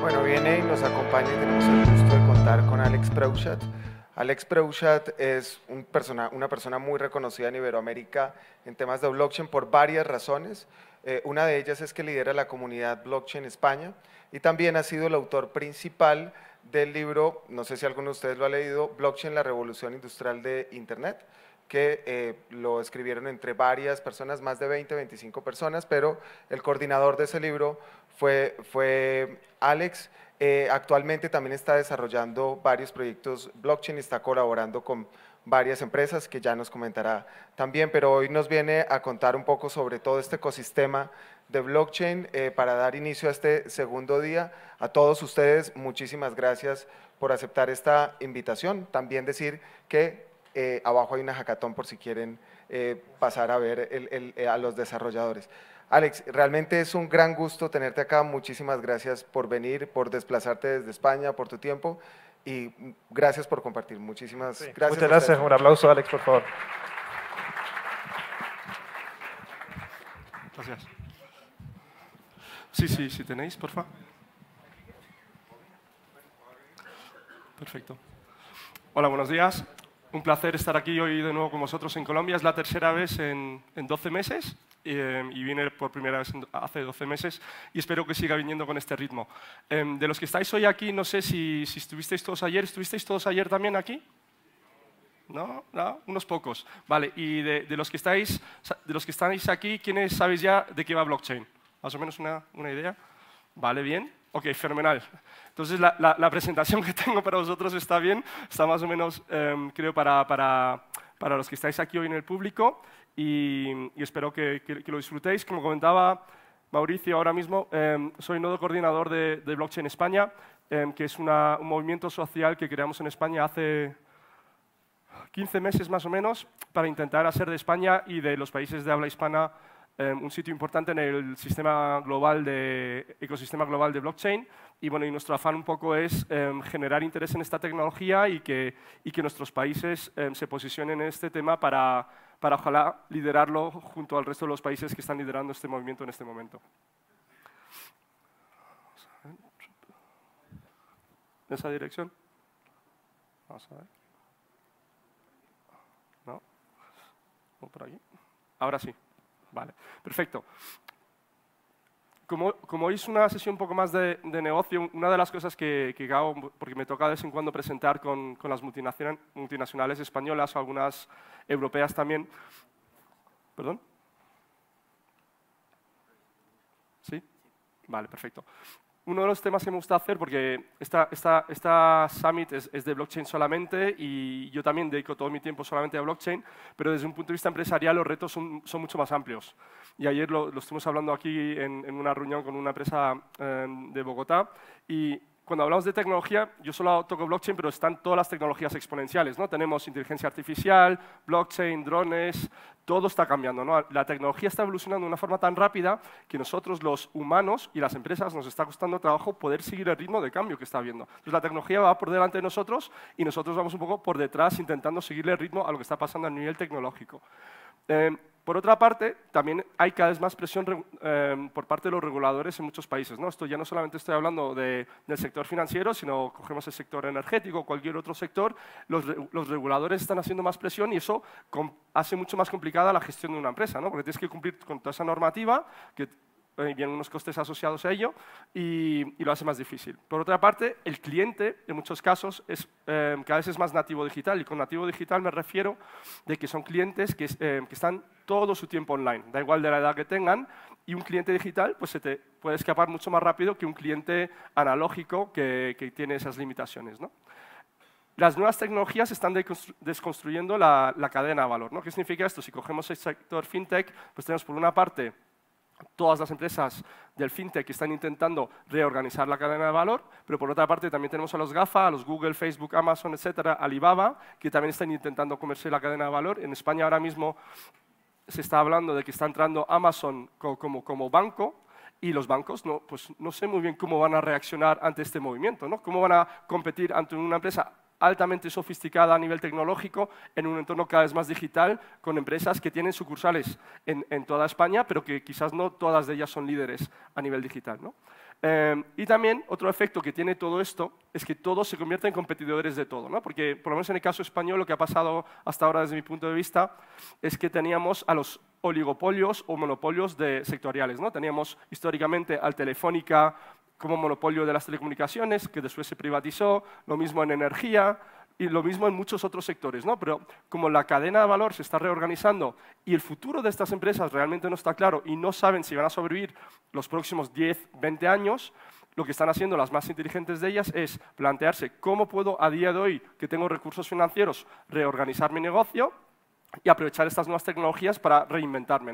Bueno, viene y nos acompaña y tenemos el gusto de contar con Alex Preuchat. Alex Preuchat es una persona muy reconocida en Iberoamérica en temas de blockchain por varias razones. Eh, una de ellas es que lidera la comunidad blockchain España y también ha sido el autor principal del libro, no sé si alguno de ustedes lo ha leído, Blockchain, la revolución industrial de Internet que eh, lo escribieron entre varias personas, más de 20, 25 personas, pero el coordinador de ese libro fue, fue Alex. Eh, actualmente también está desarrollando varios proyectos blockchain y está colaborando con varias empresas que ya nos comentará también, pero hoy nos viene a contar un poco sobre todo este ecosistema de blockchain eh, para dar inicio a este segundo día. A todos ustedes, muchísimas gracias por aceptar esta invitación. También decir que eh, abajo hay una jacatón por si quieren eh, pasar a ver eh, a los desarrolladores. Alex, realmente es un gran gusto tenerte acá. Muchísimas gracias por venir, por desplazarte desde España, por tu tiempo y gracias por compartir. Muchísimas gracias. Muchas gracias. Un aplauso, Alex, por favor. Gracias. Sí, sí, si tenéis, por favor. Perfecto. Hola, buenos días. Un placer estar aquí hoy de nuevo con vosotros en Colombia. Es la tercera vez en, en 12 meses em, y vine por primera vez hace 12 meses y espero que siga viniendo con este ritmo. Em, de los que estáis hoy aquí, no sé si, si estuvisteis todos ayer. ¿Estuvisteis todos ayer también aquí? ¿No? ¿No? Unos pocos. Vale, y de, los que estáis, de los que estáis aquí, ¿quiénes sabéis ya de qué va blockchain? ¿Más o menos una idea? Vale, bien. Ok, fenomenal. Entonces, la, presentación que tengo para vosotros está bien, está más o menos, em, creo, para, para, para, los que estáis aquí hoy en el público y, espero que, lo disfrutéis. Como comentaba Mauricio ahora mismo, em, soy nodo coordinador de, Blockchain España, em, que es un movimiento social que creamos en España hace 15 meses más o menos para intentar hacer de España y de los países de habla hispana Em, un sitio importante en el sistema ecosistema global de blockchain. Y, bueno, y nuestro afán un poco es em, generar interés en esta tecnología y que, nuestros países em, se posicionen en este tema para, para ojalá liderarlo junto al resto de los países que están liderando este movimiento en este momento. ¿En esa dirección? Vamos a ver. No. ¿O por aquí? Ahora sí. Vale, perfecto. Como, como, es una sesión un poco más de, negocio, una de las cosas que, hago, porque me toca de vez en cuando presentar con, con las multinacionales españolas o algunas europeas también. ¿Perdón? ¿Sí? Vale, perfecto uno de los temas que me gusta hacer, porque esta, esta, esta summit es, de blockchain solamente y yo también dedico todo mi tiempo solamente a blockchain, pero desde un punto de vista empresarial los retos son, mucho más amplios. Y ayer lo, estuvimos hablando aquí en, una reunión con una empresa em, de Bogotá y cuando hablamos de tecnología, yo solo toco blockchain, pero están todas las tecnologías exponenciales, ¿no? Tenemos inteligencia artificial, blockchain, drones, todo está cambiando, La tecnología está evolucionando de una forma tan rápida que nosotros los humanos y las empresas nos está costando trabajo poder seguir el ritmo de cambio que está habiendo. Entonces la tecnología va por delante de nosotros y nosotros vamos un poco por detrás intentando seguirle el ritmo a lo que está pasando a nivel tecnológico. Eh, por otra parte, también hay cada vez más presión em, por parte de los reguladores en muchos países. Esto ya no solamente estoy hablando del sector financiero, sino cogemos el sector energético, cualquier otro sector, los, reguladores están haciendo más presión y eso hace mucho más complicada la gestión de una empresa, porque tienes que cumplir con toda esa normativa que vienen eh, unos costes asociados a ello y, lo hace más difícil. Por otra parte, el cliente, en muchos casos, es eh, cada vez es más nativo digital. Y con nativo digital me refiero de que son clientes eh, que, están todo su tiempo online, da igual de la edad que tengan. Y un cliente digital pues, se te puede escapar mucho más rápido que un cliente analógico que, tiene esas limitaciones. ¿no? las nuevas tecnologías están desconstruyendo la, cadena de valor. ¿no? ¿Qué significa esto? Si cogemos el sector fintech, pues tenemos por una parte todas las empresas del fintech que están intentando reorganizar la cadena de valor, pero por otra parte también tenemos a los GAFA, a los Google, Facebook, Amazon, etcétera, Alibaba, que también están intentando comerse la cadena de valor. En España ahora mismo se está hablando de que está entrando Amazon como, banco, y los bancos no, pues no sé muy bien cómo van a reaccionar ante este movimiento, ¿no? cómo van a competir ante una empresa altamente sofisticada a nivel tecnológico en un entorno cada vez más digital con empresas que tienen sucursales en, toda España, pero que quizás no todas de ellas son líderes a nivel digital. Eh, y también otro efecto que tiene todo esto es que todos se convierten en competidores de todo, ¿no? porque por lo menos en el caso español lo que ha pasado hasta ahora desde mi punto de vista es que teníamos a los oligopolios o monopolios de sectoriales. ¿no? Teníamos históricamente al Telefónica, como monopolio de las telecomunicaciones, que después se privatizó, lo mismo en energía y lo mismo en muchos otros sectores. ¿no? Pero como la cadena de valor se está reorganizando y el futuro de estas empresas realmente no está claro y no saben si van a sobrevivir los próximos 10, 20 años, lo que están haciendo las más inteligentes de ellas es plantearse cómo puedo a día de hoy, que tengo recursos financieros, reorganizar mi negocio y aprovechar estas nuevas tecnologías para reinventarme.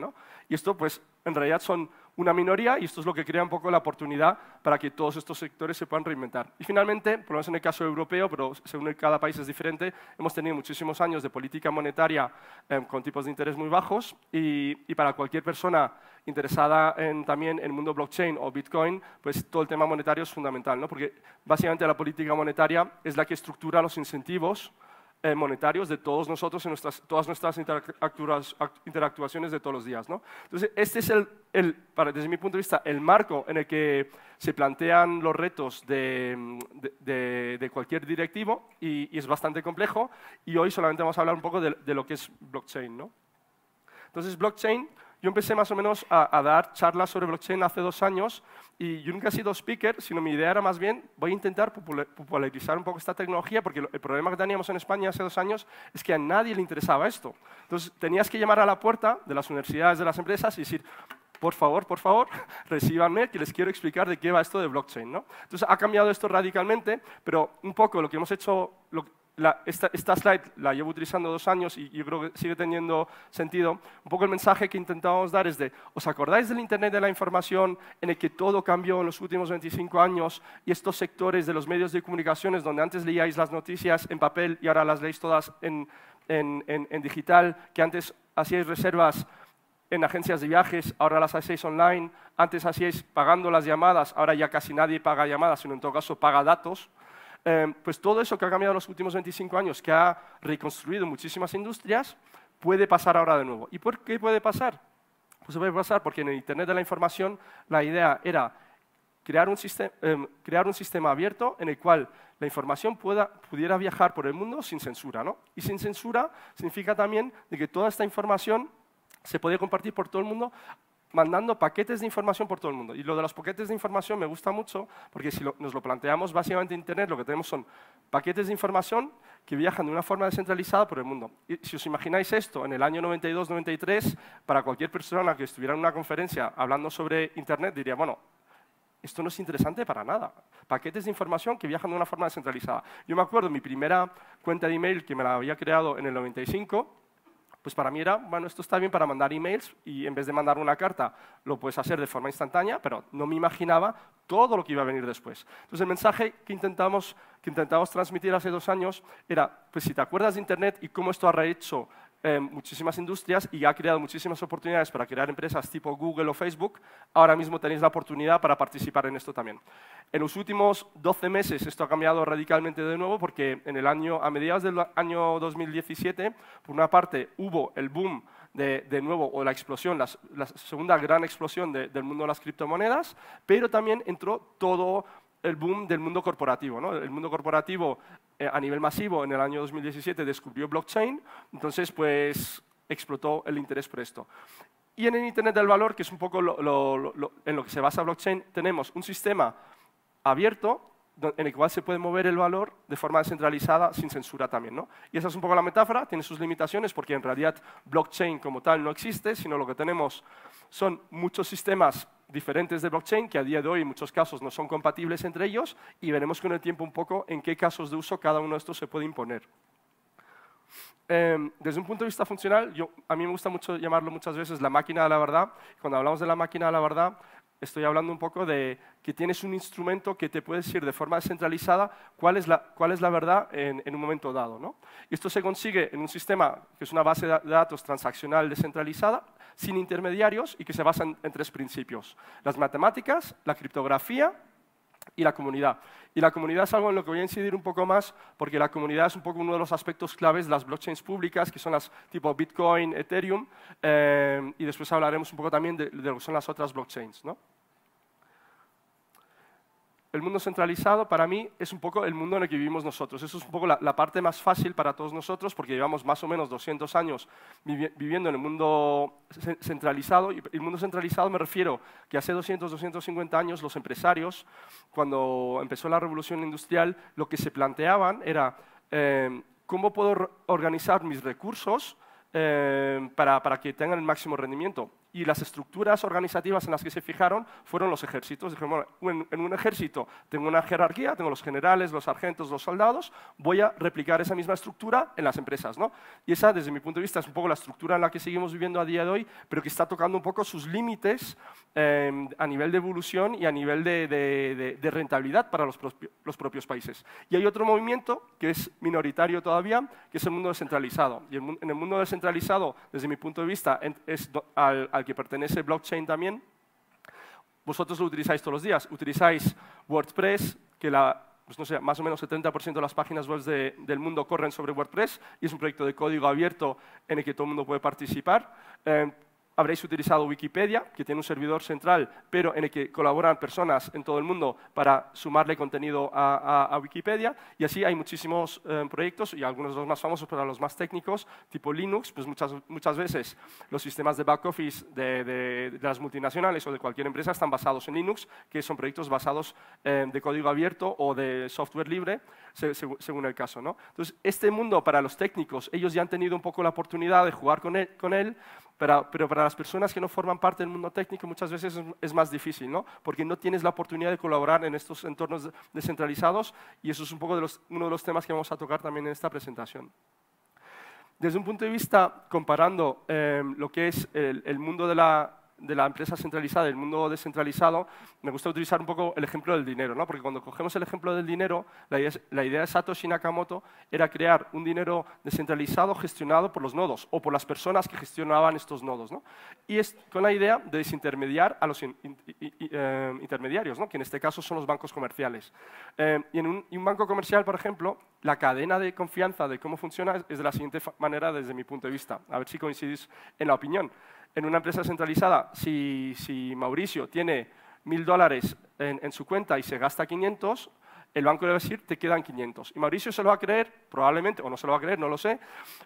Y esto, pues, en realidad son una minoría y esto es lo que crea un poco la oportunidad para que todos estos sectores se puedan reinventar. Y finalmente, por lo menos en el caso europeo, pero según cada país es diferente, hemos tenido muchísimos años de política monetaria em, con tipos de interés muy bajos y, para cualquier persona interesada también en el mundo blockchain o Bitcoin, pues todo el tema monetario es fundamental, porque básicamente la política monetaria es la que estructura los incentivos eh, monetarios de todos nosotros en todas nuestras interactuaciones de todos los días. Entonces, este es, el, desde mi punto de vista, el marco en el que se plantean los retos de, cualquier directivo y, es bastante complejo. Y hoy solamente vamos a hablar un poco de, lo que es blockchain. Entonces, blockchain yo empecé más o menos a, dar charlas sobre blockchain hace dos años y yo nunca he sido speaker, sino mi idea era más bien, voy a intentar popularizar un poco esta tecnología porque el problema que teníamos en España hace dos años es que a nadie le interesaba esto. Entonces tenías que llamar a la puerta de las universidades, de las empresas y decir, por favor, por favor, recíbanme que les quiero explicar de qué va esto de blockchain. ¿no? Entonces ha cambiado esto radicalmente, pero un poco lo que hemos hecho... Lo, esta, slide la llevo utilizando dos años y creo que sigue teniendo sentido. Un poco el mensaje que intentábamos dar es de, ¿os acordáis del Internet de la Información en el que todo cambió en los últimos 25 años y estos sectores de los medios de comunicaciones donde antes leíais las noticias en papel y ahora las leéis todas en, en digital, que antes hacíais reservas en agencias de viajes, ahora las hacéis online, antes hacíais pagando las llamadas, ahora ya casi nadie paga llamadas, sino en todo caso paga datos. Em, pues todo eso que ha cambiado en los últimos 25 años, que ha reconstruido muchísimas industrias, puede pasar ahora de nuevo. ¿Y por qué puede pasar? Pues puede pasar porque en el Internet de la Información la idea era crear un, em, sistema, abierto en el cual la información pudiera viajar por el mundo sin censura. ¿no? Y sin censura significa también de que toda esta información se podía compartir por todo el mundo mandando paquetes de información por todo el mundo. Y lo de los paquetes de información me gusta mucho porque si nos lo planteamos básicamente en Internet, lo que tenemos son paquetes de información que viajan de una forma descentralizada por el mundo. Y si os imagináis esto, en el año 92-93, para cualquier persona que estuviera en una conferencia hablando sobre Internet, diría, bueno, esto no es interesante para nada. Paquetes de información que viajan de una forma descentralizada. Yo me acuerdo, mi primera cuenta de email que me la había creado en el 95, pues para mí era, bueno, esto está bien para mandar emails y en vez de mandar una carta lo puedes hacer de forma instantánea, pero no me imaginaba todo lo que iba a venir después. Entonces el mensaje que intentamos, que intentamos transmitir hace dos años era, pues si te acuerdas de Internet y cómo esto ha rehecho eh, muchísimas industrias y ha creado muchísimas oportunidades para crear empresas tipo Google o Facebook, ahora mismo tenéis la oportunidad para participar en esto también. En los últimos 12 meses esto ha cambiado radicalmente de nuevo porque en el año, a mediados del año 2017, por una parte, hubo el boom de, nuevo, o la explosión, la, segunda gran explosión del mundo de las criptomonedas, pero también entró todo el boom del mundo corporativo. El mundo corporativo eh, a nivel masivo en el año 2017 descubrió blockchain, entonces pues explotó el interés por esto. Y en el Internet del Valor, que es un poco en lo que se basa blockchain, tenemos un sistema abierto en el cual se puede mover el valor de forma descentralizada sin censura también. ¿no? Y esa es un poco la metáfora, tiene sus limitaciones porque en realidad blockchain como tal no existe, sino lo que tenemos son muchos sistemas diferentes de blockchain que a día de hoy en muchos casos no son compatibles entre ellos y veremos con el tiempo un poco en qué casos de uso cada uno de estos se puede imponer. Em, desde un punto de vista funcional, yo, a mí me gusta mucho llamarlo muchas veces la máquina de la verdad. Cuando hablamos de la máquina de la verdad, Estoy hablando un poco de que tienes un instrumento que te puede decir de forma descentralizada cuál es la, verdad en, un momento dado. ¿no? Esto se consigue en un sistema que es una base de datos transaccional descentralizada, sin intermediarios y que se basa en tres principios. Las matemáticas, la criptografía y la comunidad. Y la comunidad es algo en lo que voy a incidir un poco más, porque la comunidad es un poco uno de los aspectos claves de las blockchains públicas, que son las tipo Bitcoin, Ethereum, eh, y después hablaremos un poco también de, de lo que son las otras blockchains. ¿no? el mundo centralizado para mí es un poco el mundo en el que vivimos nosotros. Eso es un poco la, parte más fácil para todos nosotros porque llevamos más o menos 200 años viviendo en el mundo centralizado. Y el mundo centralizado me refiero que hace 200, 250 años los empresarios, cuando empezó la revolución industrial, lo que se planteaban era em, cómo puedo organizar mis recursos em, para que tengan el máximo rendimiento y las estructuras organizativas en las que se fijaron fueron los ejércitos. Dijeron, bueno, en, un ejército tengo una jerarquía, tengo los generales, los sargentos, los soldados, voy a replicar esa misma estructura en las empresas. ¿no? Y esa, desde mi punto de vista, es un poco la estructura en la que seguimos viviendo a día de hoy, pero que está tocando un poco sus límites em, a nivel de evolución y a nivel de, de, rentabilidad para los, los propios países. Y hay otro movimiento que es minoritario todavía, que es el mundo descentralizado. Y en el mundo descentralizado, desde mi punto de vista, es al que pertenece blockchain también, vosotros lo utilizáis todos los días. Utilizáis WordPress, que la, pues no más o menos 70% de las páginas web del mundo corren sobre WordPress y es un proyecto de código abierto en el que todo el mundo puede participar. Eh, habréis utilizado Wikipedia, que tiene un servidor central, pero en el que colaboran personas en todo el mundo para sumarle contenido a, Wikipedia. Y así hay muchísimos eh, proyectos y algunos de los más famosos para los más técnicos, tipo Linux, pues muchas, muchas veces los sistemas de back office de, las multinacionales o de cualquier empresa están basados en Linux, que son proyectos basados eh, de código abierto o de software libre, según el caso. ¿no? Entonces, este mundo para los técnicos, ellos ya han tenido un poco la oportunidad de jugar con él pero, para las personas que no forman parte del mundo técnico muchas veces es, más difícil, ¿no? Porque no tienes la oportunidad de colaborar en estos entornos descentralizados y eso es un poco uno de los temas que vamos a tocar también en esta presentación. Desde un punto de vista, comparando eh, lo que es el mundo de la de la empresa centralizada del mundo descentralizado, me gusta utilizar un poco el ejemplo del dinero, ¿no? porque cuando cogemos el ejemplo del dinero, la idea, de Satoshi Nakamoto era crear un dinero descentralizado gestionado por los nodos o por las personas que gestionaban estos nodos. Y es con la idea de desintermediar a los eh, intermediarios, ¿no? que en este caso son los bancos comerciales. Eh, y en un banco comercial, por ejemplo, la cadena de confianza de cómo funciona es de la siguiente manera desde mi punto de vista. A ver si coincidís en la opinión en una empresa centralizada, si, Mauricio tiene mil dólares en, en, su cuenta y se gasta 500, el banco le va a decir, te quedan 500. Y Mauricio se lo va a creer, probablemente, o no se lo va a creer, no lo sé,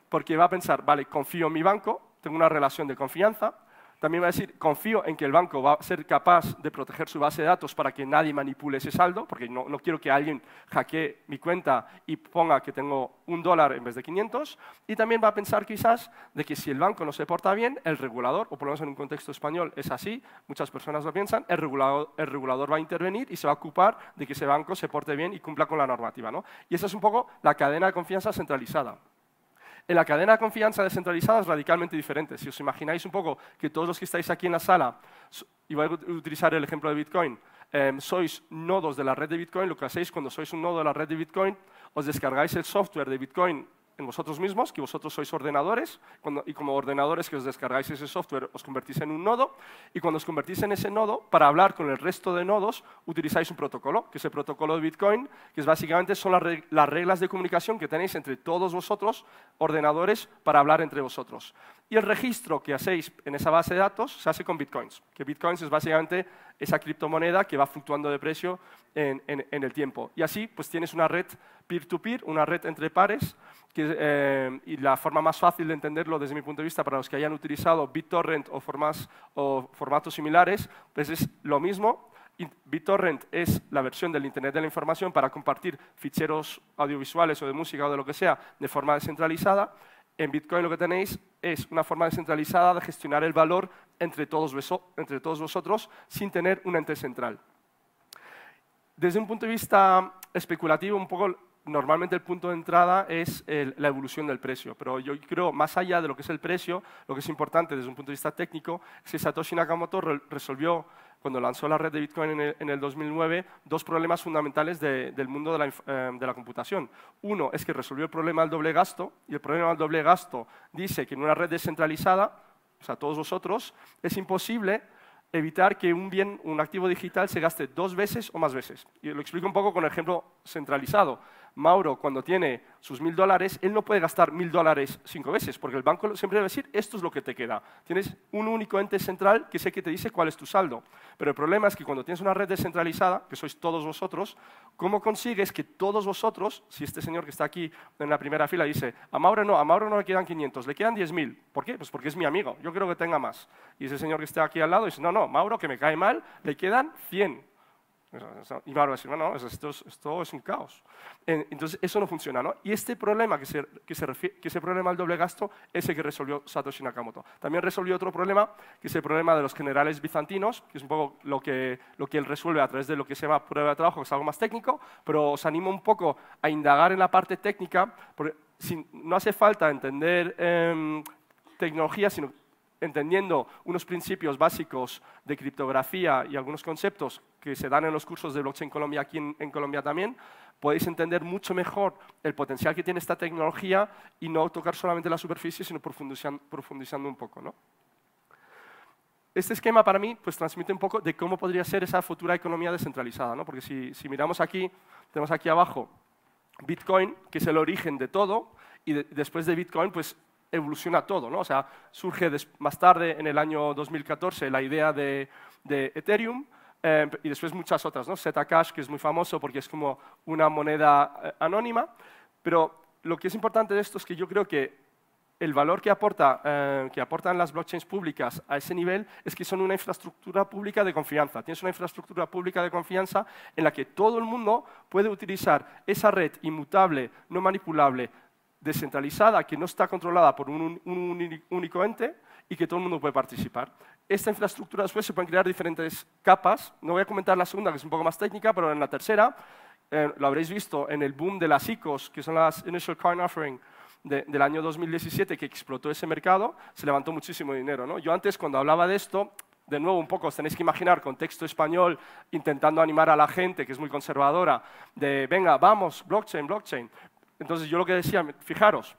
porque va a pensar, vale, confío en mi banco, tengo una relación de confianza, también va a decir, confío en que el banco va a ser capaz de proteger su base de datos para que nadie manipule ese saldo, porque no, quiero que alguien hackee mi cuenta y ponga que tengo un dólar en vez de 500. Y también va a pensar quizás de que si el banco no se porta bien, el regulador, o por lo menos en un contexto español es así, muchas personas lo piensan, el regulador, va a intervenir y se va a ocupar de que ese banco se porte bien y cumpla con la normativa. ¿no? Y esa es un poco la cadena de confianza centralizada en la cadena de confianza descentralizada es radicalmente diferente. Si os imagináis un poco que todos los que estáis aquí en la sala, y voy a utilizar el ejemplo de Bitcoin, em, sois nodos de la red de Bitcoin, lo que hacéis cuando sois un nodo de la red de Bitcoin, os descargáis el software de Bitcoin en vosotros mismos, que vosotros sois ordenadores, y como ordenadores que os descargáis ese software, os convertís en un nodo, y cuando os convertís en ese nodo, para hablar con el resto de nodos, utilizáis un protocolo, que es el protocolo de Bitcoin, que es básicamente son las reglas de comunicación que tenéis entre todos vosotros, ordenadores, para hablar entre vosotros. Y el registro que hacéis en esa base de datos se hace con Bitcoins, que Bitcoins es básicamente esa criptomoneda que va fluctuando de precio en, el tiempo. Y así pues tienes una red peer-to-peer, una red entre pares, eh, y la forma más fácil de entenderlo desde mi punto de vista para los que hayan utilizado BitTorrent o, o formatos similares, pues es lo mismo. BitTorrent es la versión del Internet de la Información para compartir ficheros audiovisuales o de música o de lo que sea de forma descentralizada en Bitcoin lo que tenéis es una forma descentralizada de gestionar el valor entre todos, entre vosotros sin tener un ente central. Desde un punto de vista especulativo, un poco normalmente el punto de entrada es la evolución del precio, pero yo creo, más allá de lo que es el precio, lo que es importante desde un punto de vista técnico es que Satoshi Nakamoto resolvió cuando lanzó la red de Bitcoin en el, 2009, dos problemas fundamentales del mundo de la, eh, de la, computación. Uno es que resolvió el problema del doble gasto, y el problema del doble gasto dice que en una red descentralizada, o sea, todos vosotros, es imposible evitar que un bien, un activo digital, se gaste dos veces o más veces. Y lo explico un poco con el ejemplo centralizado. Mauro cuando tiene sus mil dólares, él no puede gastar mil dólares cinco veces, porque el banco siempre debe decir, esto es lo que te queda. Tienes un único ente central que sé que te dice cuál es tu saldo. Pero el problema es que cuando tienes una red descentralizada, que sois todos vosotros, ¿cómo consigues que todos vosotros, si este señor que está aquí en la primera fila dice, a Mauro no, a Mauro no le quedan 500, le quedan 10.000. ¿Por qué? Pues porque es mi amigo, yo creo que tenga más. Y ese señor que está aquí al lado dice, no, no, Mauro que me cae mal, le quedan 100. Y va a decir, no, esto, esto, es un caos. Entonces, eso no funciona, ¿no? Y este problema, que se, que se refiere, que ese problema del doble gasto, es el que resolvió Satoshi Nakamoto. También resolvió otro problema, que es el problema de los generales bizantinos, que es un poco lo que, lo que él resuelve a través de lo que se llama prueba de trabajo, que es algo más técnico, pero os animo un poco a indagar en la parte técnica, porque si no hace falta entender em, tecnología, sino entendiendo unos principios básicos de criptografía y algunos conceptos que se dan en los cursos de blockchain Colombia aquí en, Colombia también, podéis entender mucho mejor el potencial que tiene esta tecnología y no tocar solamente la superficie, sino profundizando, un poco. Este esquema para mí pues, transmite un poco de cómo podría ser esa futura economía descentralizada, porque si, miramos aquí, tenemos aquí abajo Bitcoin, que es el origen de todo, y después de Bitcoin, pues evoluciona todo, ¿no? O sea, surge más tarde, en el año 2014, la idea de, Ethereum eh, y después muchas otras, ¿no? Zcash, que es muy famoso porque es como una moneda eh, anónima, pero lo que es importante de esto es que yo creo que el valor que, aporta, eh, que aportan las blockchains públicas a ese nivel es que son una infraestructura pública de confianza. Tienes una infraestructura pública de confianza en la que todo el mundo puede utilizar esa red inmutable, no manipulable, descentralizada, que no está controlada por un, único ente y que todo el mundo puede participar. Esta infraestructura después se pueden crear diferentes capas. No voy a comentar la segunda, que es un poco más técnica, pero en la tercera, eh, lo habréis visto en el boom de las ICOs, que son las Initial Coin Offering, del año 2017 que explotó ese mercado, se levantó muchísimo dinero. Yo antes, cuando hablaba de esto, de nuevo un poco os tenéis que imaginar contexto español intentando animar a la gente que es muy conservadora de venga, vamos, blockchain, blockchain. Entonces yo lo que decía, fijaros,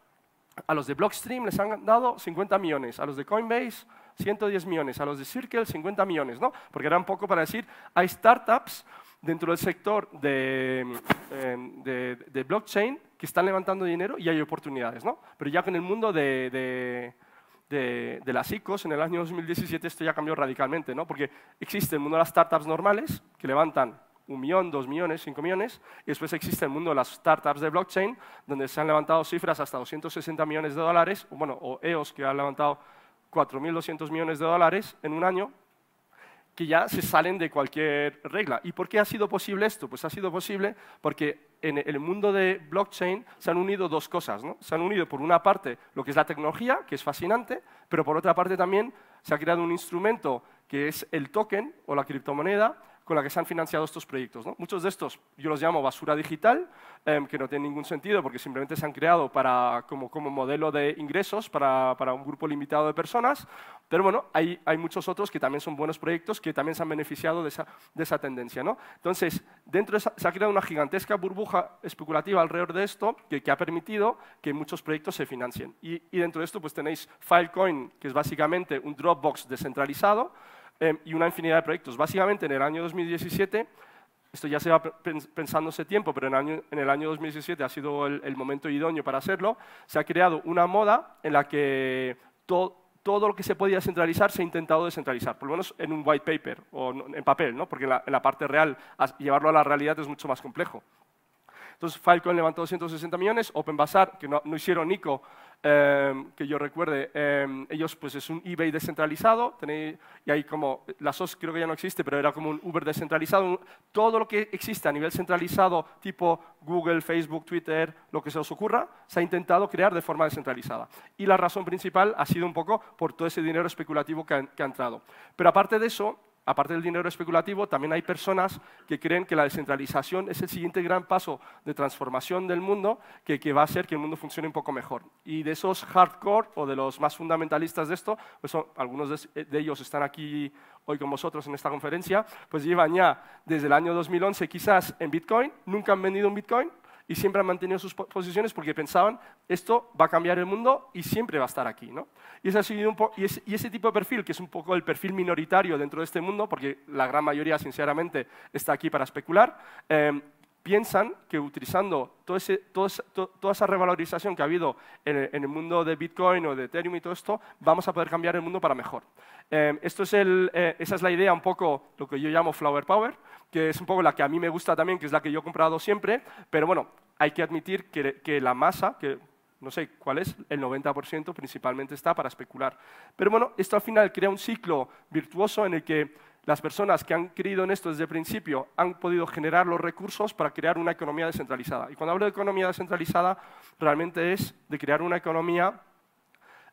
a los de Blockstream les han dado 50 millones, a los de Coinbase 110 millones, a los de Circle 50 millones, ¿no? Porque era un poco para decir, hay startups dentro del sector em, de, blockchain que están levantando dinero y hay oportunidades, ¿no? Pero ya con el mundo de, de, las ICOs en el año 2017 esto ya cambió radicalmente, ¿no? Porque existe el mundo de las startups normales que levantan un millón, dos millones, cinco millones. Y después existe el mundo de las startups de blockchain, donde se han levantado cifras hasta 260 millones de dólares, bueno, o EOS que han levantado 4.200 millones de dólares en un año, que ya se salen de cualquier regla. ¿Y por qué ha sido posible esto? Pues ha sido posible porque en el mundo de blockchain se han unido dos cosas. Se han unido, por una parte, lo que es la tecnología, que es fascinante, pero por otra parte también se ha creado un instrumento que es el token o la criptomoneda, con la que se han financiado estos proyectos. Muchos de estos yo los llamo basura digital, em, que no tiene ningún sentido porque simplemente se han creado para, como, modelo de ingresos para, un grupo limitado de personas, pero bueno, hay, muchos otros que también son buenos proyectos que también se han beneficiado de esa, tendencia. Entonces, dentro se ha creado una gigantesca burbuja especulativa alrededor de esto que, ha permitido que muchos proyectos se financien. Y, y dentro de esto pues tenéis Filecoin, que es básicamente un Dropbox descentralizado, Em, y una infinidad de proyectos. Básicamente en el año 2017, esto ya se va pensando ese tiempo, pero en el año, 2017 ha sido el, momento idóneo para hacerlo, se ha creado una moda en la que todo lo que se podía centralizar se ha intentado descentralizar, por lo menos en un white paper o en papel, ¿no? porque en la parte real llevarlo a la realidad es mucho más complejo. Entonces Falcon levantó 260 millones, Open que no, hicieron Nico, em, que yo recuerde, em, ellos pues es un eBay descentralizado, y hay como, la SOS creo que ya no existe, pero era como un Uber descentralizado, todo lo que existe a nivel centralizado, tipo Google, Facebook, Twitter, lo que se os ocurra, se ha intentado crear de forma descentralizada. Y la razón principal ha sido un poco por todo ese dinero especulativo que ha entrado. Pero aparte de eso, aparte del dinero especulativo, también hay personas que creen que la descentralización es el siguiente gran paso de transformación del mundo que, va a hacer que el mundo funcione un poco mejor. Y de esos hardcore o de los más fundamentalistas de esto, pues algunos de, ellos están aquí hoy con vosotros en esta conferencia, pues llevan ya desde el año 2011 quizás en Bitcoin, nunca han vendido un Bitcoin, y siempre han mantenido sus posiciones porque pensaban, esto va a cambiar el mundo y siempre va a estar aquí. Y, ese tipo de perfil, que es un poco el perfil minoritario dentro de este mundo, porque la gran mayoría, sinceramente, está aquí para especular, eh, piensan que utilizando toda esa revalorización que ha habido en el, mundo de Bitcoin o de Ethereum y todo esto, vamos a poder cambiar el mundo para mejor. Em, esto es el, eh, esa es la idea un poco, lo que yo llamo Flower Power, que es un poco la que a mí me gusta también, que es la que yo he comprado siempre, pero bueno, hay que admitir que, que la masa, que no sé cuál es, el 90% principalmente está para especular. Pero bueno, esto al final crea un ciclo virtuoso en el que las personas que han creído en esto desde el principio han podido generar los recursos para crear una economía descentralizada. Y cuando hablo de economía descentralizada, realmente es de crear una economía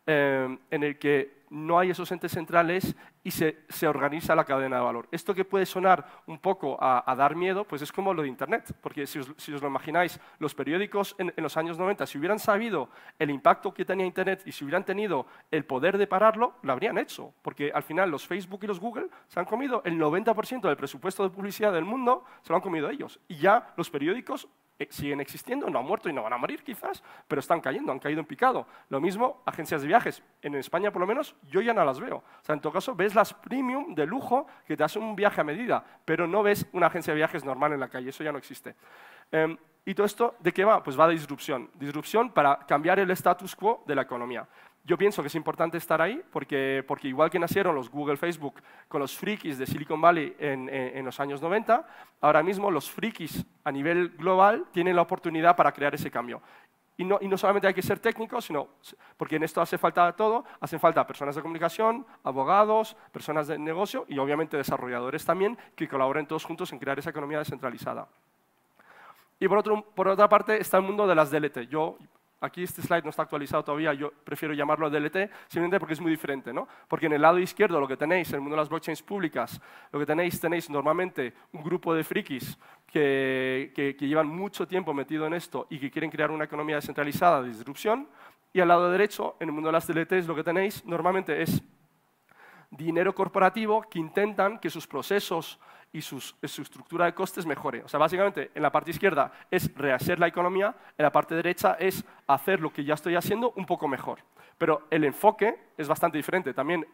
eh, en el que no hay esos entes centrales y se, organiza la cadena de valor. Esto que puede sonar un poco a, dar miedo, pues es como lo de Internet, porque si os, lo imagináis, los periódicos en, en, los años 90, si hubieran sabido el impacto que tenía Internet y si hubieran tenido el poder de pararlo, lo habrían hecho, porque al final los Facebook y los Google se han comido el 90% del presupuesto de publicidad del mundo, se lo han comido ellos, y ya los periódicos eh, siguen existiendo, no han muerto y no van a morir quizás, pero están cayendo, han caído en picado. Lo mismo agencias de viajes. En España por lo menos yo ya no las veo. O sea, en todo caso ves las premium de lujo que te hacen un viaje a medida, pero no ves una agencia de viajes normal en la calle, eso ya no existe. Em, ¿Y todo esto de qué va? Pues va de disrupción. Disrupción para cambiar el status quo de la economía. Yo pienso que es importante estar ahí porque, porque igual que nacieron los Google, Facebook con los frikis de Silicon Valley en, en, los años 90, ahora mismo los frikis a nivel global tienen la oportunidad para crear ese cambio. Y no, y no, solamente hay que ser técnico, sino porque en esto hace falta todo, hacen falta personas de comunicación, abogados, personas de negocio y obviamente desarrolladores también que colaboren todos juntos en crear esa economía descentralizada. Y por, otro, por otra parte está el mundo de las DLT. Yo Aquí este slide no está actualizado todavía, yo prefiero llamarlo DLT, simplemente porque es muy diferente, ¿no? Porque en el lado izquierdo lo que tenéis, en el mundo de las blockchains públicas, lo que tenéis, tenéis normalmente un grupo de frikis que, que llevan mucho tiempo metido en esto y que quieren crear una economía descentralizada de disrupción. Y al lado derecho, en el mundo de las DLTs, lo que tenéis normalmente es dinero corporativo que intentan que sus procesos y eh, su estructura de costes mejore. O sea, básicamente, en la parte izquierda es rehacer la economía, en la parte derecha es hacer lo que ya estoy haciendo un poco mejor. Pero el enfoque es bastante diferente. También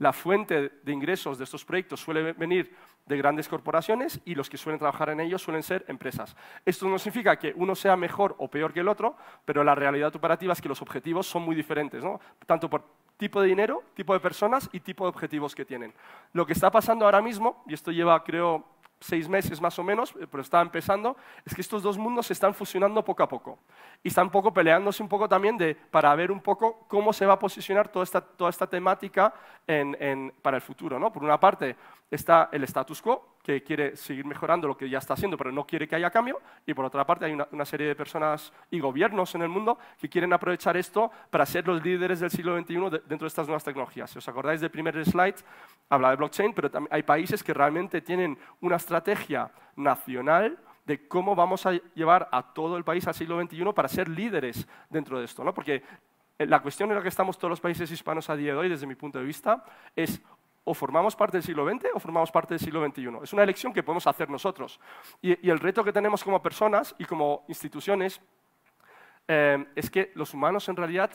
la fuente de ingresos de estos proyectos suele venir de grandes corporaciones y los que suelen trabajar en ellos suelen ser empresas. Esto no significa que uno sea mejor o peor que el otro, pero la realidad operativa es que los objetivos son muy diferentes, ¿no? tanto por tipo de dinero, tipo de personas y tipo de objetivos que tienen. Lo que está pasando ahora mismo, y esto lleva creo seis meses más o menos, eh, pero está empezando, es que estos dos mundos se están fusionando poco a poco y están poco peleándose un poco también de, para ver un poco cómo se va a posicionar toda esta, toda esta temática para el futuro. ¿no? Por una parte está el status quo, que quiere seguir mejorando lo que ya está haciendo, pero no quiere que haya cambio. Y por otra parte, hay una, serie de personas y gobiernos en el mundo que quieren aprovechar esto para ser los líderes del siglo XXI dentro de estas nuevas tecnologías. Si os acordáis del primer slide, habla de blockchain, pero hay países que realmente tienen una estrategia nacional de cómo vamos a llevar a todo el país al siglo XXI para ser líderes dentro de esto. ¿no? Porque eh, la cuestión en la que estamos todos los países hispanos a día de hoy, desde mi punto de vista, es o formamos parte del siglo XX o formamos parte del siglo XXI. Es una elección que podemos hacer nosotros. Y, el reto que tenemos como personas y como instituciones eh, es que los humanos en realidad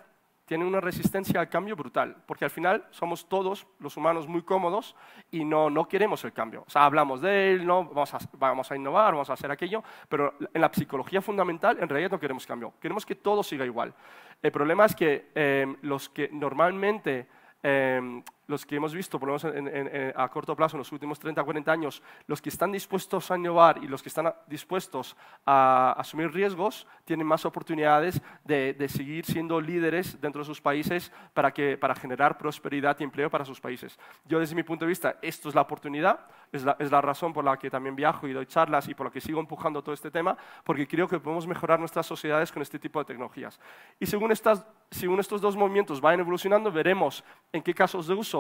tienen una resistencia al cambio brutal, porque al final somos todos los humanos muy cómodos y no, no queremos el cambio. O sea, hablamos de él, no, vamos, a, vamos a innovar, vamos a hacer aquello, pero en la psicología fundamental en realidad no queremos cambio, queremos que todo siga igual. El problema es que eh, los que normalmente eh, los que hemos visto, por lo menos a corto plazo, en los últimos 30, 40 años, los que están dispuestos a innovar y los que están dispuestos a asumir riesgos, tienen más oportunidades de, de seguir siendo líderes dentro de sus países para, que, para generar prosperidad y empleo para sus países. Yo desde mi punto de vista, esto es la oportunidad, es la, es la razón por la que también viajo y doy charlas y por la que sigo empujando todo este tema, porque creo que podemos mejorar nuestras sociedades con este tipo de tecnologías. Y según, estas, según estos dos movimientos vayan evolucionando, veremos en qué casos de uso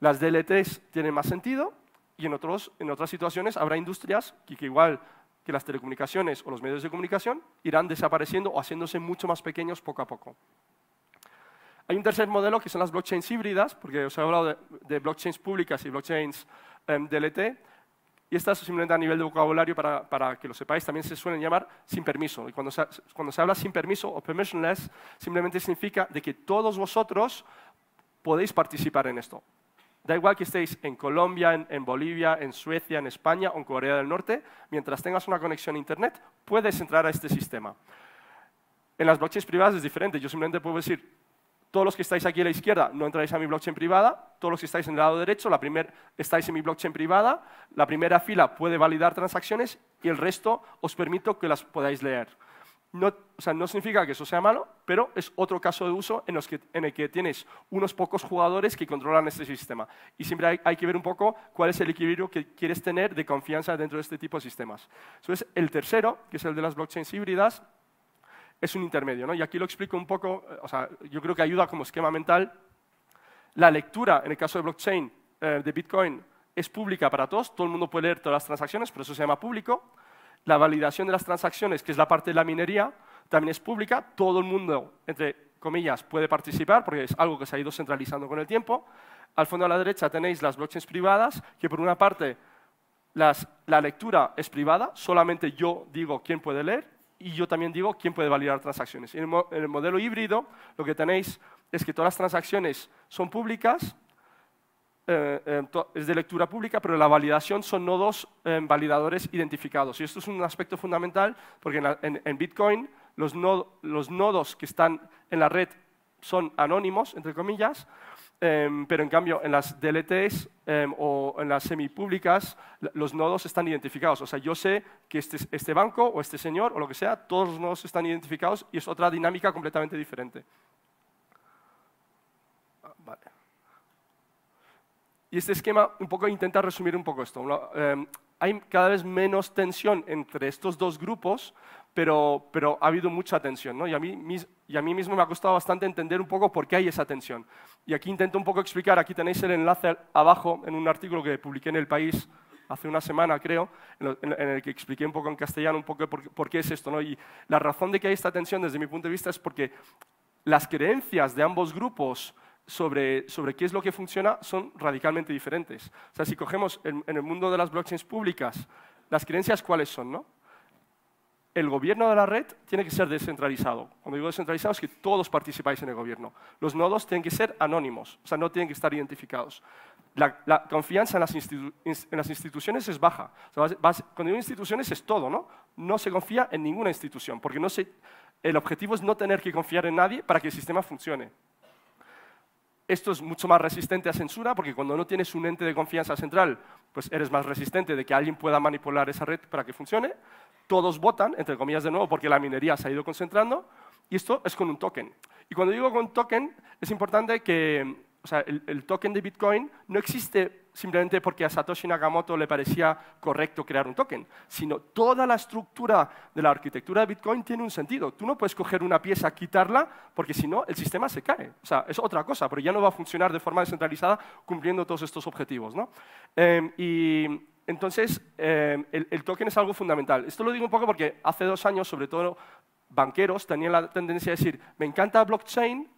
las DLTs tienen más sentido y en, otros, en otras situaciones habrá industrias que, igual que las telecomunicaciones o los medios de comunicación irán desapareciendo o haciéndose mucho más pequeños poco a poco. Hay un tercer modelo que son las blockchains híbridas, porque os he hablado de, blockchains públicas y blockchains em, DLT, y estas simplemente a nivel de vocabulario para, para, que lo sepáis, también se suelen llamar sin permiso. Y cuando se, cuando se habla sin permiso o permissionless, simplemente significa de que todos vosotros podéis participar en esto. Da igual que estéis en Colombia, en, Bolivia, en Suecia, en España o en Corea del Norte, mientras tengas una conexión a Internet, puedes entrar a este sistema. En las blockchains privadas es diferente. Yo simplemente puedo decir, todos los que estáis aquí a la izquierda no entráis a mi blockchain privada, todos los que estáis en el lado derecho la primer, estáis en mi blockchain privada, la primera fila puede validar transacciones y el resto os permito que las podáis leer no, o sea, no significa que eso sea malo, pero es otro caso de uso en, el que tienes unos pocos jugadores que controlan este sistema. Y siempre hay, que ver un poco cuál es el equilibrio que quieres tener de confianza dentro de este tipo de sistemas. Entonces, el tercero, que es el de las blockchains híbridas, es un intermedio. ¿no? Y aquí lo explico un poco, eh, o sea, yo creo que ayuda como esquema mental. La lectura, en el caso de blockchain, eh, de Bitcoin, es pública para todos, todo el mundo puede leer todas las transacciones, por eso se llama público. La validación de las transacciones, que es la parte de la minería, también es pública. Todo el mundo, entre comillas, puede participar, porque es algo que se ha ido centralizando con el tiempo. Al fondo a la derecha tenéis las blockchains privadas, que por una parte la lectura es privada, solamente yo digo quién puede leer y yo también digo quién puede validar transacciones. en el modelo híbrido lo que tenéis es que todas las transacciones son públicas, eh, es de lectura pública, pero la validación son nodos eh, validadores identificados. Y esto es un aspecto fundamental porque en, Bitcoin los, nodos que están en la red son anónimos, entre comillas, em, pero en cambio en las DLTs em, o en las semipúblicas los nodos están identificados. O sea, yo sé que este, este banco o este señor o lo que sea, todos los nodos están identificados y es otra dinámica completamente diferente. Y este esquema un poco intenta resumir un poco esto. Em, hay cada vez menos tensión entre estos dos grupos, pero, pero ha habido mucha tensión. ¿no? Y, a mí, y a mí mismo me ha costado bastante entender un poco por qué hay esa tensión. Y aquí intento un poco explicar, aquí tenéis el enlace abajo en un artículo que publiqué en El País hace una semana, creo, en, el que expliqué un poco en castellano un poco por, qué es esto. ¿no? Y la razón de que hay esta tensión, desde mi punto de vista, es porque las creencias de ambos grupos sobre, qué es lo que funciona son radicalmente diferentes. O sea, si cogemos en, el mundo de las blockchains públicas, las creencias cuáles son, ¿no? el gobierno de la red tiene que ser descentralizado. Cuando digo descentralizado es que todos participáis en el gobierno. Los nodos tienen que ser anónimos, o sea, no tienen que estar identificados. La, confianza en las, instituciones es baja. cuando digo instituciones es todo, ¿no? No se confía en ninguna institución, porque no se, el objetivo es no tener que confiar en nadie para que el sistema funcione. Esto es mucho más resistente a censura porque cuando no tienes un ente de confianza central, pues eres más resistente de que alguien pueda manipular esa red para que funcione. Todos votan, entre comillas de nuevo, porque la minería se ha ido concentrando. Y esto es con un token. Y cuando digo con token, es importante que o sea, el, token de Bitcoin no existe simplemente porque a Satoshi Nakamoto le parecía correcto crear un token, sino toda la estructura de la arquitectura de Bitcoin tiene un sentido. Tú no puedes coger una pieza, quitarla, porque si no, el sistema se cae. O sea, es otra cosa, pero ya no va a funcionar de forma descentralizada cumpliendo todos estos objetivos. Em, y, entonces, em, el, el, token es algo fundamental. Esto lo digo un poco porque hace dos años, sobre todo banqueros, tenían la tendencia de decir, me encanta blockchain,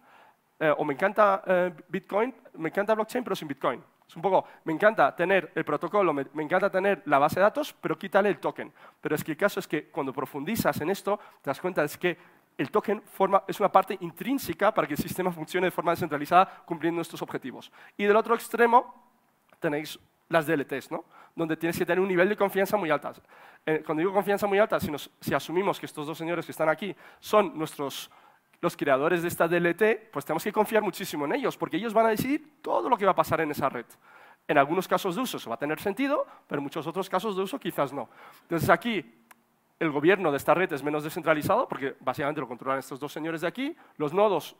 eh, o me encanta eh, Bitcoin, me encanta blockchain, pero sin Bitcoin. Es un poco, me encanta tener el protocolo, me, encanta tener la base de datos, pero quítale el token. Pero es que el caso es que cuando profundizas en esto, te das cuenta es que el token forma, es una parte intrínseca para que el sistema funcione de forma descentralizada, cumpliendo nuestros objetivos. Y del otro extremo, tenéis las DLTs, ¿no? donde tienes que tener un nivel de confianza muy alto. Eh, cuando digo confianza muy alta, si, nos, si asumimos que estos dos señores que están aquí son nuestros los creadores de esta DLT, pues tenemos que confiar muchísimo en ellos, porque ellos van a decidir todo lo que va a pasar en esa red. En algunos casos de uso eso va a tener sentido, pero en muchos otros casos de uso quizás no. Entonces aquí el gobierno de esta red es menos descentralizado, porque básicamente lo controlan estos dos señores de aquí, los nodos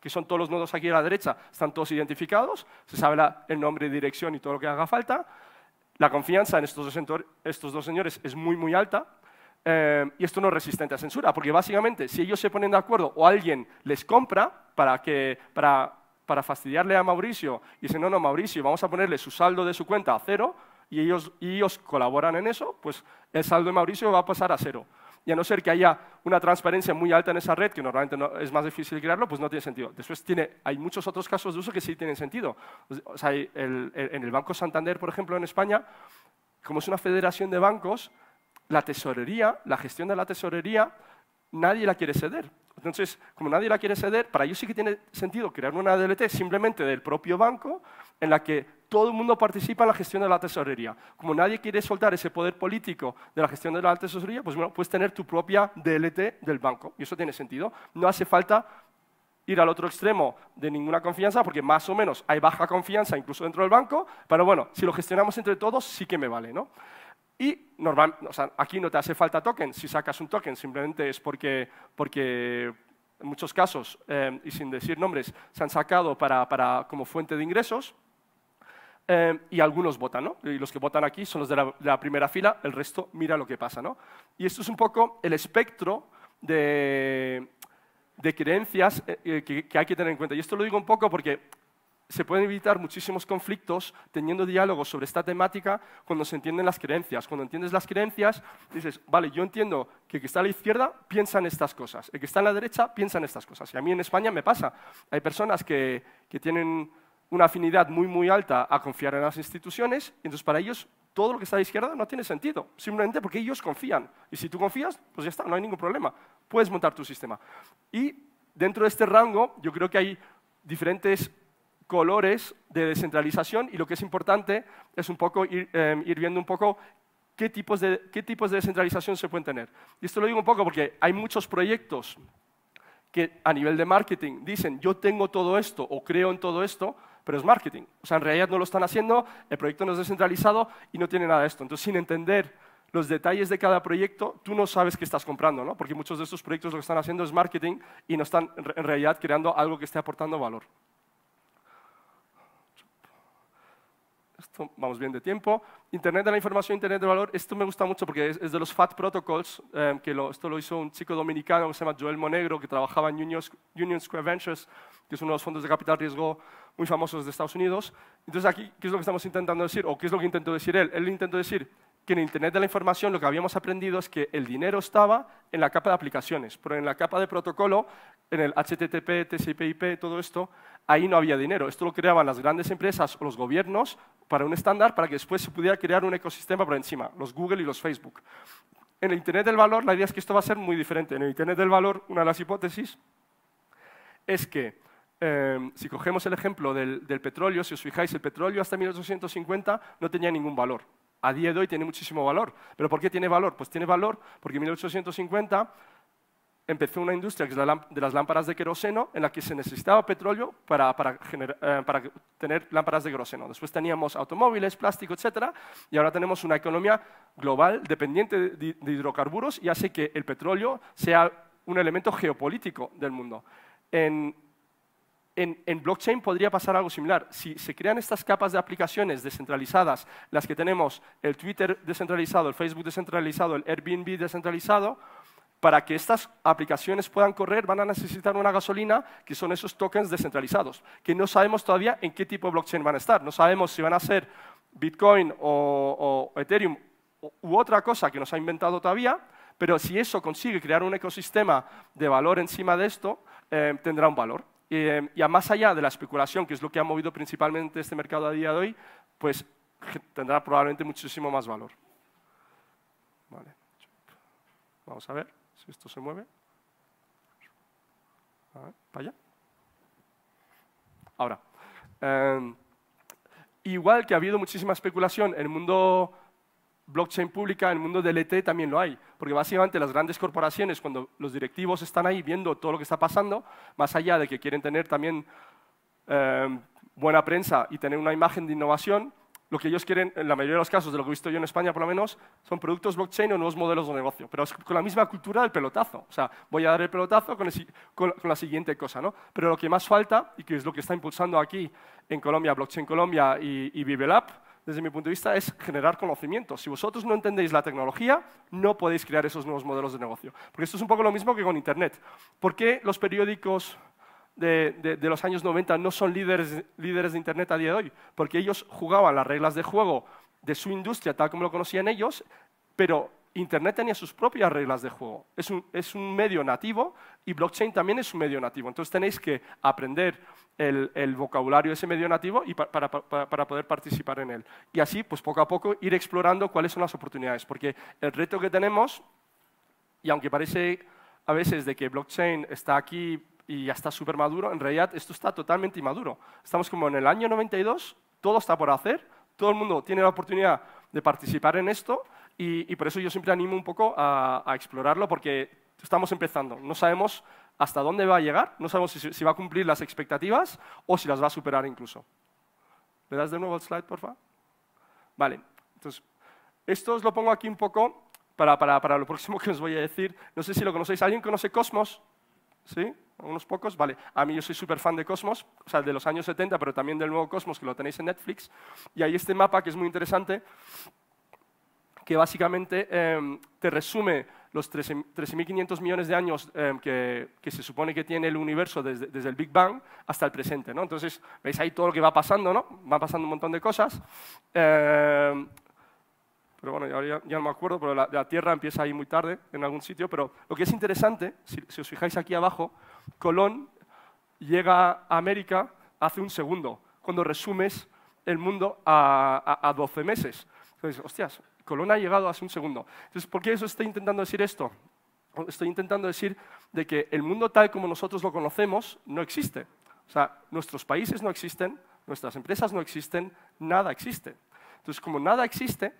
que son todos los nodos aquí a la derecha, están todos identificados, se sabe el nombre, dirección y todo lo que haga falta. La confianza en estos estos dos señores es muy, muy alta, Em, y esto no es resistente a censura, porque básicamente si ellos se ponen de acuerdo o alguien les compra para, que, para, para fastidiarle a Mauricio y dicen, no, no, Mauricio, vamos a ponerle su saldo de su cuenta a cero y ellos, y ellos colaboran en eso, pues el saldo de Mauricio va a pasar a cero. Y a no ser que haya una transparencia muy alta en esa red, que normalmente es más difícil crearlo, pues no tiene sentido. Después tiene, hay muchos otros casos de uso que sí tienen sentido. O sea, en el Banco Santander, por ejemplo, en España, como es una federación de bancos, la tesorería, la gestión de la tesorería, nadie la quiere ceder. Entonces, como nadie la quiere ceder, para ellos sí que tiene sentido crear una DLT simplemente del propio banco en la que todo el mundo participa en la gestión de la tesorería. Como nadie quiere soltar ese poder político de la gestión de la tesorería, pues bueno, puedes tener tu propia DLT del banco. Y eso tiene sentido. No hace falta ir al otro extremo de ninguna confianza, porque más o menos hay baja confianza incluso dentro del banco, pero bueno, si lo gestionamos entre todos, sí que me vale, ¿no? Y normal, o aquí no te hace falta token. Si sacas un token, simplemente es porque, en muchos casos, eh, y sin decir nombres, se han sacado para, como fuente de ingresos. Eh, y algunos votan, ¿no? Y los que votan aquí son los de la, primera fila, el resto mira lo que pasa, ¿no? Y esto es un poco el espectro de, creencias eh, que, hay que tener en cuenta. Y esto lo digo un poco porque se pueden evitar muchísimos conflictos teniendo diálogos sobre esta temática cuando se entienden las creencias. Cuando entiendes las creencias, dices, vale, yo entiendo que el que está a la izquierda piensa en estas cosas, el que está a la derecha piensa en estas cosas. Y a mí en España me pasa. Hay personas que, que tienen una afinidad muy, muy alta a confiar en las instituciones, y entonces para ellos todo lo que está a la izquierda no tiene sentido, simplemente porque ellos confían. Y si tú confías, pues ya está, no hay ningún problema. Puedes montar tu sistema. Y dentro de este rango, yo creo que hay diferentes colores de descentralización y lo que es importante es un poco ir, em, viendo un poco qué tipos, de, qué descentralización se pueden tener. Y esto lo digo un poco porque hay muchos proyectos que a nivel de marketing dicen yo tengo todo esto o creo en todo esto, pero es marketing. O sea, en realidad no lo están haciendo, el proyecto no es descentralizado y no tiene nada de esto. Entonces, sin entender los detalles de cada proyecto, tú no sabes qué estás comprando, ¿no? Porque muchos de estos proyectos lo que están haciendo es marketing y no están en realidad creando algo que esté aportando valor. esto, vamos bien de tiempo. Internet de la información, Internet de valor, esto me gusta mucho porque es, de los FAT Protocols, eh, que esto lo hizo un chico dominicano que se llama Joel Monegro, que trabajaba en Union, Square Ventures, que es uno de los fondos de capital riesgo muy famosos de Estados Unidos. Entonces aquí, ¿qué es lo que estamos intentando decir? ¿O qué es lo que intentó decir él? Él intentó decir, en en Internet de la Información lo que habíamos aprendido es que el dinero estaba en la capa de aplicaciones, pero en la capa de protocolo, en el HTTP, TCP/IP, todo esto, ahí no había dinero. Esto lo creaban las grandes empresas o los gobiernos para un estándar para que después se pudiera crear un ecosistema por encima, los Google y los Facebook. En el Internet del Valor, la idea es que esto va a ser muy diferente. En el Internet del Valor, una de las hipótesis es que em, si cogemos el ejemplo del, del petróleo, si os fijáis, el petróleo hasta 1850 no tenía ningún valor a día de hoy tiene muchísimo valor. ¿Pero por qué tiene valor? Pues tiene valor porque en 1850 empezó una industria que es de las lámparas de queroseno en la que se necesitaba petróleo para, eh, tener lámparas de queroseno. Después teníamos automóviles, plástico, etc. Y ahora tenemos una economía global dependiente de, hidrocarburos y hace que el petróleo sea un elemento geopolítico del mundo en, blockchain podría pasar algo similar. Si se crean estas capas de aplicaciones descentralizadas, las que tenemos el Twitter descentralizado, el Facebook descentralizado, el Airbnb descentralizado, para que estas aplicaciones puedan correr van a necesitar una gasolina, que son esos tokens descentralizados, que no sabemos todavía en qué tipo de blockchain van a estar. No sabemos si van a ser Bitcoin o, Ethereum u otra cosa que nos ha inventado todavía, pero si eso consigue crear un ecosistema de valor encima de esto, eh, tendrá un valor. Eh, y a más allá de la especulación, que es lo que ha movido principalmente este mercado a día de hoy, pues tendrá probablemente muchísimo más valor. Vamos a ver si esto se mueve. A ver, Ahora, em, igual que ha habido muchísima especulación en el mundo blockchain pública en el mundo del ET también lo hay, porque básicamente las grandes corporaciones, cuando los directivos están ahí viendo todo lo que está pasando, más allá de que quieren tener también em, buena prensa y tener una imagen de innovación, lo que ellos quieren, en la mayoría de los casos, de lo que he visto yo en España por lo menos, son productos blockchain o nuevos modelos de negocio, pero con la misma cultura del pelotazo. O sea, voy a dar el pelotazo con, la siguiente cosa, ¿no? Pero lo que más falta, y que es lo que está impulsando aquí en Colombia, Blockchain Colombia y, y desde mi punto de vista, es generar conocimiento. Si vosotros no entendéis la tecnología, no podéis crear esos nuevos modelos de negocio. Porque esto es un poco lo mismo que con Internet. ¿Por qué los periódicos de, los años 90 no son líderes de Internet a día de hoy? Porque ellos jugaban las reglas de juego de su industria tal como lo conocían ellos, pero Internet tenía sus propias reglas de juego. Es un, medio nativo y blockchain también es un medio nativo. Entonces tenéis que aprender el, vocabulario de ese medio nativo y para, poder participar en él. Y así, pues poco a poco, ir explorando cuáles son las oportunidades. Porque el reto que tenemos, y aunque parece a veces de que blockchain está aquí y ya está súper maduro, en realidad esto está totalmente inmaduro. Estamos como en el año 92, todo está por hacer, todo el mundo tiene la oportunidad de participar en esto y, por eso yo siempre animo un poco a, explorarlo porque estamos empezando. No sabemos hasta dónde va a llegar, no sabemos si, va a cumplir las expectativas o si las va a superar incluso. ¿Le das de nuevo el slide, por favor? Vale, entonces, esto os lo pongo aquí un poco para, para, para lo próximo que os voy a decir. No sé si lo conocéis. ¿Alguien conoce Cosmos? ¿Sí? unos pocos, vale. A mí yo soy súper fan de Cosmos, o sea, de los años 70, pero también del nuevo Cosmos, que lo tenéis en Netflix. Y hay este mapa que es muy interesante, que básicamente em, te resume los 13.500 millones de años em, que, que, se supone que tiene el universo desde, desde, el Big Bang hasta el presente. ¿no? Entonces, veis ahí todo lo que va pasando, ¿no? Va pasando un montón de cosas. Em, pero bueno, ya, no me acuerdo, pero la, Tierra empieza ahí muy tarde en algún sitio. Pero lo que es interesante, si, os fijáis aquí abajo, Colón llega a América hace un segundo, cuando resumes el mundo a, a, a 12 meses. Entonces, hostias, Colón ha llegado hace un segundo. Entonces, ¿por qué eso estoy intentando decir esto? Estoy intentando decir de que el mundo tal como nosotros lo conocemos no existe. O sea, nuestros países no existen, nuestras empresas no existen, nada existe. Entonces, como nada existe,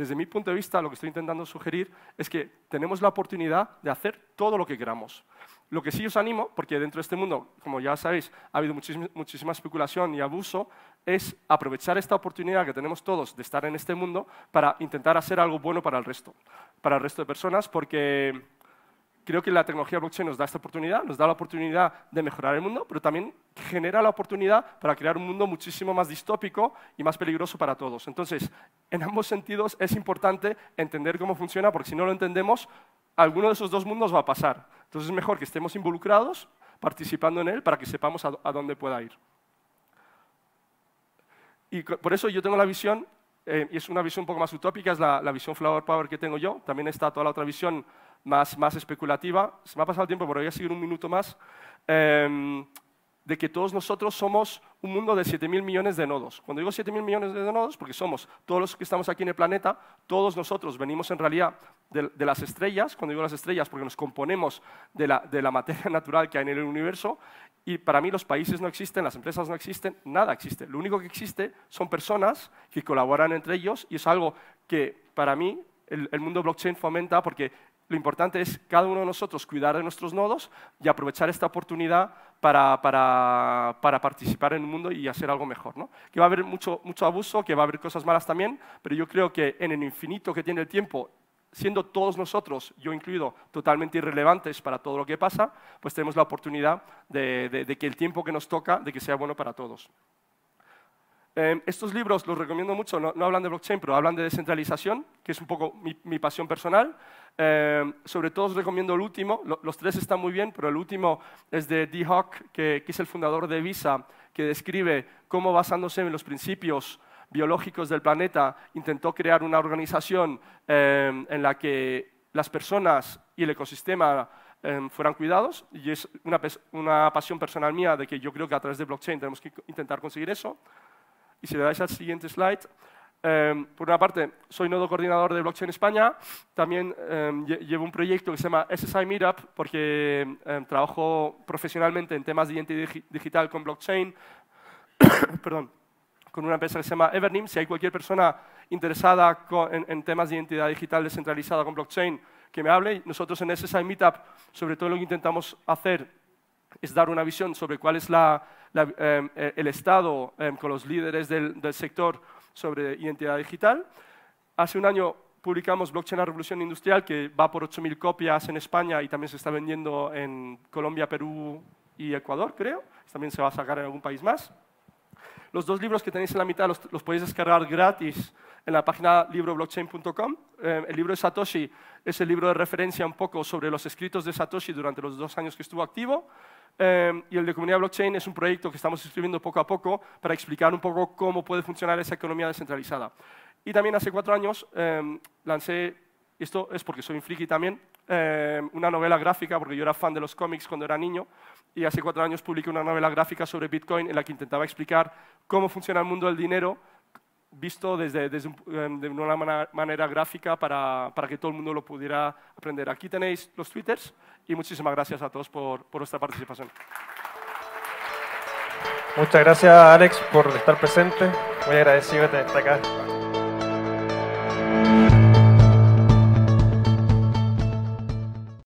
desde mi punto de vista, lo que estoy intentando sugerir es que tenemos la oportunidad de hacer todo lo que queramos. Lo que sí os animo, porque dentro de este mundo, como ya sabéis, ha habido muchísima, especulación y abuso, es aprovechar esta oportunidad que tenemos todos de estar en este mundo para intentar hacer algo bueno para el resto, para el resto de personas, porque creo que la tecnología blockchain nos da esta oportunidad, nos da la oportunidad de mejorar el mundo, pero también genera la oportunidad para crear un mundo muchísimo más distópico y más peligroso para todos. Entonces, en ambos sentidos es importante entender cómo funciona, porque si no lo entendemos, alguno de esos dos mundos va a pasar. Entonces es mejor que estemos involucrados, participando en él, para que sepamos a, dónde pueda ir. Y por eso yo tengo la visión, eh, y es una visión un poco más utópica, es la visión Flower Power que tengo yo, también está toda la otra visión más, más especulativa, se me ha pasado el tiempo, pero voy a seguir un minuto más, em, de que todos nosotros somos un mundo de 7.000 millones de nodos. Cuando digo 7.000 millones de nodos, porque somos todos los que estamos aquí en el planeta, todos nosotros venimos en realidad de, las estrellas, cuando digo las estrellas, porque nos componemos de la, de la materia natural que hay en el universo, y para mí los países no existen, las empresas no existen, nada existe. Lo único que existe son personas que colaboran entre ellos y es algo que para mí el mundo blockchain fomenta porque lo importante es cada uno de nosotros cuidar de nuestros nodos y aprovechar esta oportunidad para, participar en el mundo y hacer algo mejor. ¿no? Que va a haber mucho, abuso, que va a haber cosas malas también, pero yo creo que en el infinito que tiene el tiempo siendo todos nosotros, yo incluido, totalmente irrelevantes para todo lo que pasa, pues tenemos la oportunidad de, que el tiempo que nos toca, de que sea bueno para todos. Em, estos libros los recomiendo mucho, no, hablan de blockchain, pero hablan de descentralización, que es un poco mi, pasión personal. Em, sobre todo os recomiendo el último, los tres están muy bien, pero el último es de D. Hawk, que, es el fundador de Visa, que describe cómo basándose en los principios biológicos del planeta intentó crear una organización em, en la que las personas y el ecosistema fueran cuidados y es una pasión personal mía de que yo creo que a través de blockchain tenemos que intentar conseguir eso. Y si le dais al siguiente slide, em, por una parte, soy nodo coordinador de Blockchain España. También em, llevo un proyecto que se llama SSI Meetup porque em, trabajo profesionalmente en temas de identidad digital con blockchain. Perdón con una empresa que se llama Evernim. Si hay cualquier persona interesada en, en, temas de identidad digital descentralizada con blockchain, que me hable. Nosotros en SSI Meetup, sobre todo lo que intentamos hacer es dar una visión sobre cuál es la Em, eh, el Estado em, con los líderes del, sector sobre identidad digital. Hace un año publicamos Blockchain la Revolución Industrial, que va por 8.000 copias en España y también se está vendiendo en Colombia, Perú y Ecuador, creo. También se va a sacar en algún país más. Los dos libros que tenéis en la mitad los, podéis descargar gratis en la página libroblockchain.com. Em, el libro de Satoshi es el libro de referencia un poco sobre los escritos de Satoshi durante los dos años que estuvo activo. Em, y el de comunidad blockchain es un proyecto que estamos escribiendo poco a poco para explicar un poco cómo puede funcionar esa economía descentralizada. Y también hace cuatro años eh, lancé, esto es porque soy un friki también, em, una novela gráfica, porque yo era fan de los cómics cuando era niño, y hace cuatro años publiqué una novela gráfica sobre Bitcoin en la que intentaba explicar cómo funciona el mundo del dinero visto desde, de una manera gráfica para, para, que todo el mundo lo pudiera aprender. Aquí tenéis los twitters y muchísimas gracias a todos por, por vuestra participación. Muchas gracias Alex por estar presente, muy agradecido de estar acá.